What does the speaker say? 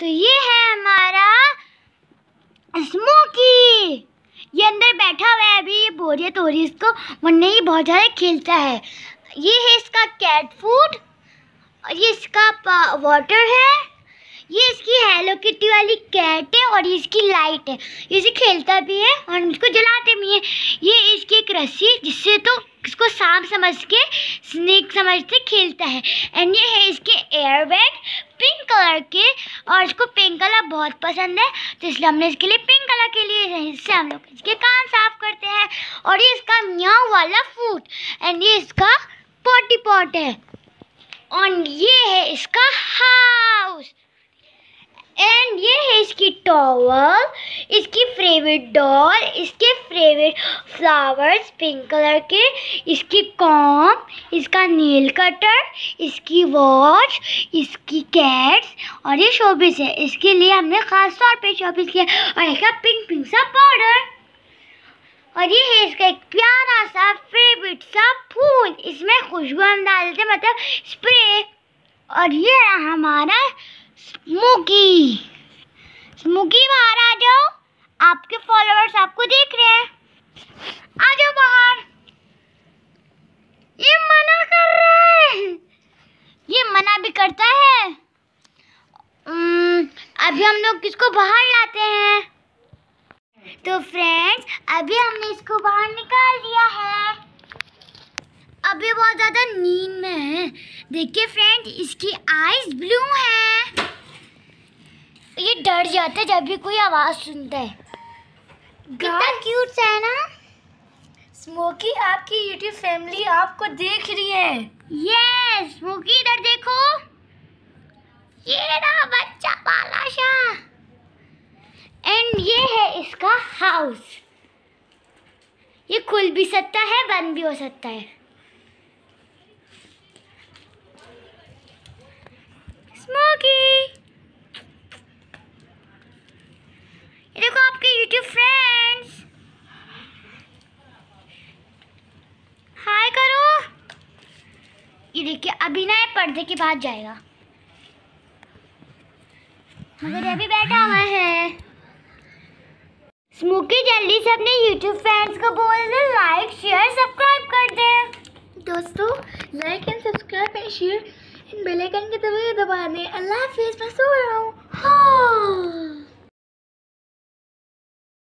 तो ये है हमारा स्मोकी ये अंदर बैठा हुआ है अभी ये बोरियत हो रही है इसको वरना ही बहुत ज़्यादा खेलता है ये है इसका कैट फूड और ये इसका वाटर है ये इसकी हेलो किटी वाली कैट है और ये इसकी लाइट है इसे खेलता भी है और इसको जलाते भी है ये इसकी एक रस्सी जिससे तो इसको सांप समझ के स्नेक समझ के खेलता है एंड ये है इसके एयर बैग पिंक कलर के और इसको पिंक कलर बहुत पसंद है तो इसलिए हमने इसके लिए पिंक कलर के लिए इससे हम लोग इसके कान साफ करते हैं और ये इसका न्या वाला फूट एंड ये इसका पॉटी पॉट है और ये है इसका हाउस एंड ये है इसकी टॉवल इसकी फेवरेट डॉल इसके फेवरेट फ्लावर्स पिंक कलर के इसकी कॉम इसका नील कटर इसकी वॉच इसकी कैट्स और ये शोपीस है इसके लिए हमने ख़ास तौर पे शोपीस किया और इसका पिंक पिंक सा पाउडर और ये है इसका एक प्यारा सा फेवरेट सा फूल इसमें खुशबू हम डालते मतलब स्प्रे और ये हमारा स्मोकी स्मोकी हमारा आपके फॉलोअर्स आपको देख रहे हैं आ जाओ बाहर ये मना कर रहा है ये मना भी करता है अभी हम लोग किसको बाहर लाते हैं तो फ्रेंड्स अभी हमने इसको बाहर निकाल दिया है अभी बहुत ज़्यादा नींद में है देखिए फ्रेंड इसकी आईज ब्लू है ये डर जाता है जब भी कोई आवाज़ सुनता है कितना क्यूट सा है ना स्मोकी आपकी यूट्यूब फैमिली आपको देख रही है ये स्मोकी इधर देखो ये ना बच्चा बालाशाह एंड ये है इसका हाउस ये खुल भी सकता है बंद भी हो सकता है स्मोकी ये देखो आपके यूट्यूब फ्रेंड ये देखिए अभी ना ये पर्दे के बाद जाएगा मगर अभी बैठा हुआ है स्मोकी जल्दी से अपने यूट्यूब फैंस को बोल दो लाइक शेयर सब्सक्राइब कर दे दोस्तों like and subscribe and share and bell icon के दबाने अल्लाह हाफिज़ मैं सो रहा हूँ